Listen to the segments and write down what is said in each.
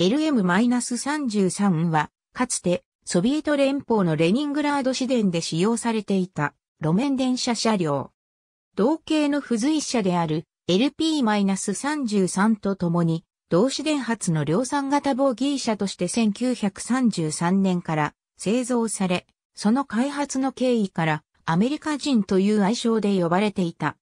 LM-33 は、かつて、ソビエト連邦のレニングラード市電で使用されていた、路面電車車両。同系の付随車である、LP-33 と共に、同市電発の量産型ボギー車として1933年から製造され、その開発の経緯からアメリカ人という愛称で呼ばれていた。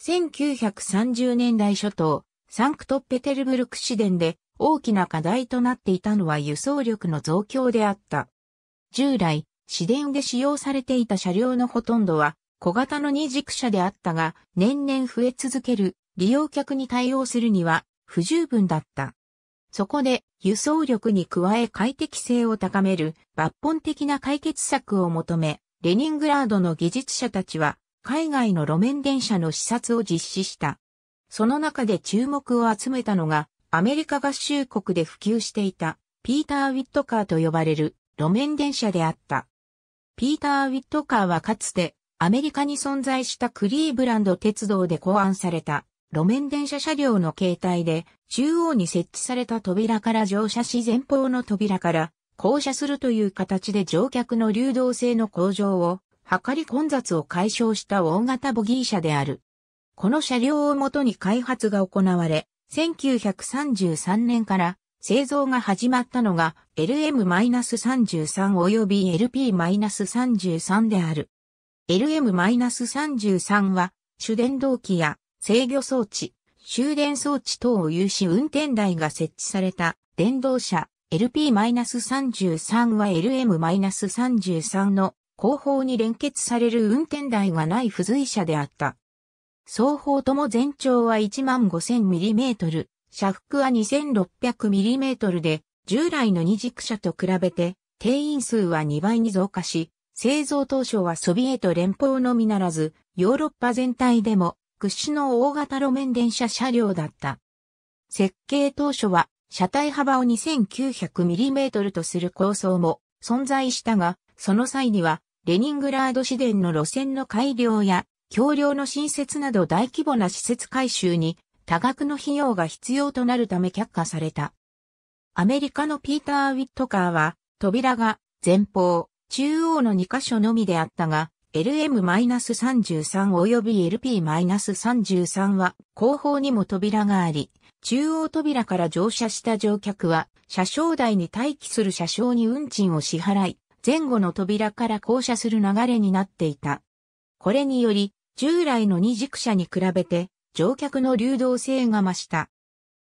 1930年代初頭、サンクトペテルブルク市電で大きな課題となっていたのは輸送力の増強であった。従来、市電で使用されていた車両のほとんどは小型の二軸車であったが、年々増え続ける利用客に対応するには不十分だった。そこで輸送力に加え快適性を高める抜本的な解決策を求め、レニングラードの技術者たちは海外の路面電車の視察を実施した。その中で注目を集めたのがアメリカ合衆国で普及していた、ピーター・ウィットカーと呼ばれる路面電車であった。ピーター・ウィットカーはかつて、アメリカに存在したクリーブランド鉄道で考案された路面電車車両の形態で中央に設置された扉から乗車し前方の扉から降車するという形で乗客の流動性の向上を図り混雑を解消した大型ボギー車である。この車両をもとに開発が行われ、1933年から製造が始まったのが LM-33 及び LP-33 である。LM-33 は主電動機や制御装置、終電装置等を有し運転台が設置された電動車 LP-33 は LM-33 の後方に連結される運転台がない付随車であった。双方とも全長は 15,000mm、車幅は 2600mm で、従来の二軸車と比べて、定員数は2倍に増加し、製造当初はソビエト連邦のみならず、ヨーロッパ全体でも屈指の大型路面電車車両だった。設計当初は車体幅を 2900mm とする構想も存在したが、その際にはレニングラード市電の路線の改良や橋梁の新設など大規模な施設改修に多額の費用が必要となるため却下された。アメリカのピーター・ウィットカーは、扉が前方、中央の2箇所のみであったが、LM-33 及び LP-33 は後方にも扉があり、中央扉から乗車した乗客は、車掌台に待機する車掌に運賃を支払い、前後の扉から降車する流れになっていた。これにより、従来の二軸車に比べて乗客の流動性が増した。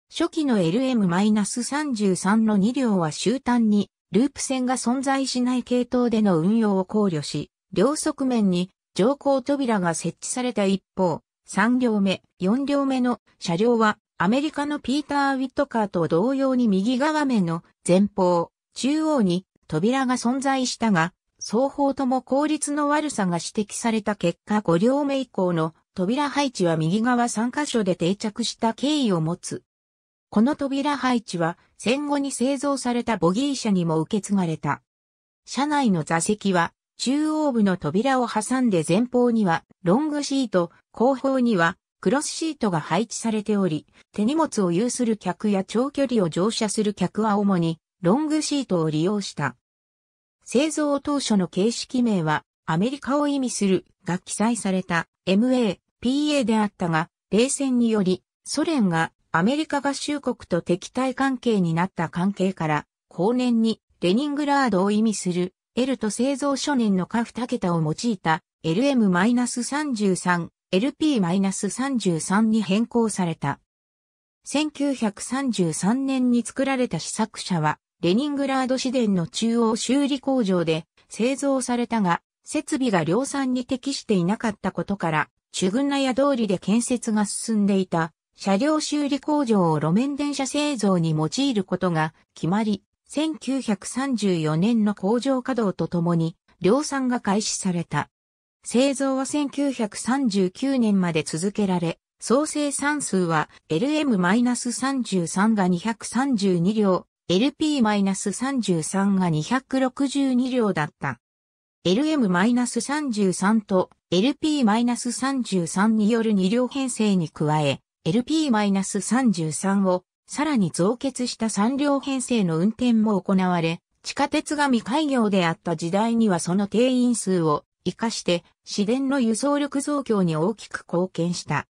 初期の LM-33 の2両は終端にループ線が存在しない系統での運用を考慮し、両側面に乗降扉が設置された一方、3両目、4両目の車両はアメリカのピーター・ウィットカーと同様に右側面の前方、中央に扉が存在したが、双方とも効率の悪さが指摘された結果5両目以降の扉配置は右側3カ所で定着した経緯を持つ。この扉配置は戦後に製造されたボギー車にも受け継がれた。車内の座席は中央部の扉を挟んで前方にはロングシート、後方にはクロスシートが配置されており、手荷物を有する客や長距離を乗車する客は主にロングシートを利用した。製造当初の形式名はアメリカを意味するが記載された MA、PA であったが、冷戦によりソ連がアメリカ合衆国と敵対関係になった関係から、後年にレニングラードを意味する L と製造初年の下2桁を用いた LM-33、LP-33 に変更された。1933年に作られた試作車はレニングラード市電の中央修理工場で製造されたが、設備が量産に適していなかったことから、主軍ヤ通りで建設が進んでいた車両修理工場を路面電車製造に用いることが決まり、1934年の工場稼働とともに量産が開始された。製造は1939年まで続けられ、総生産数は LM-33 が232両、LP-33 が262両だった。LM-33 と LP-33 による2両編成に加え、LP-33 をさらに増結した3両編成の運転も行われ、地下鉄が未開業であった時代にはその定員数を活かして市電の輸送力増強に大きく貢献した。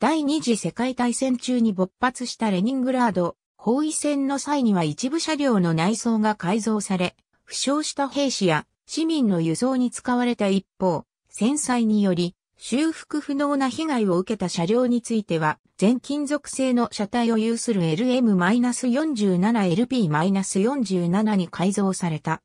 第二次世界大戦中に勃発したレニングラード包囲戦の際には一部車両の内装が改造され、負傷した兵士や市民の輸送に使われた一方、戦災により修復不能な被害を受けた車両については、全金属製の車体を有する LM-47LP-47 に改造された。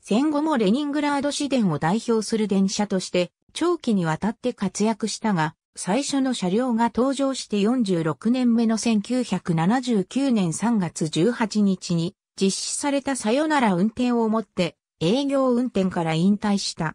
戦後もレニングラード市電を代表する電車として、長期にわたって活躍したが、最初の車両が登場して46年目の1979年3月18日に実施されたさよなら運転をもって営業運転から引退した。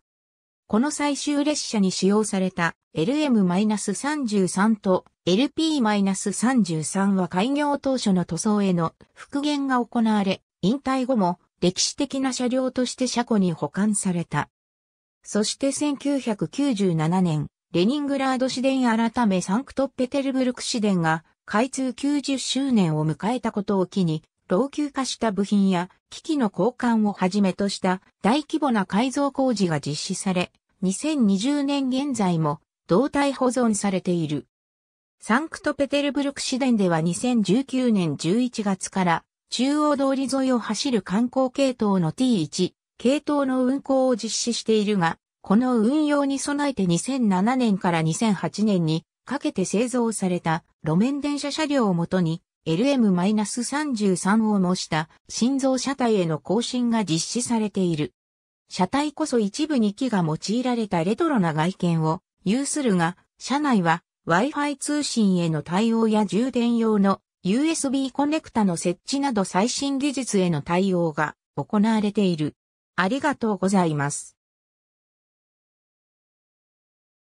この最終列車に使用された LM-33 と LP-33 は開業当初の塗装への復元が行われ、引退後も歴史的な車両として車庫に保管された。そして1997年、レニングラード市電改めサンクトペテルブルク市電が開通90周年を迎えたことを機に、老朽化した部品や機器の交換をはじめとした大規模な改造工事が実施され、2020年現在も動態保存されている。サンクトペテルブルク市電では2019年11月から中央通り沿いを走る観光系統の T1 系統の運行を実施しているが、この運用に備えて2007年から2008年にかけて製造された路面電車車両をもとに LM-33 を模した心臓車体への更新が実施されている。車体こそ一部に木が用いられたレトロな外見を有するが、車内は Wi-Fi 通信への対応や充電用の USB コネクタの設置など最新技術への対応が行われている。ありがとうございます。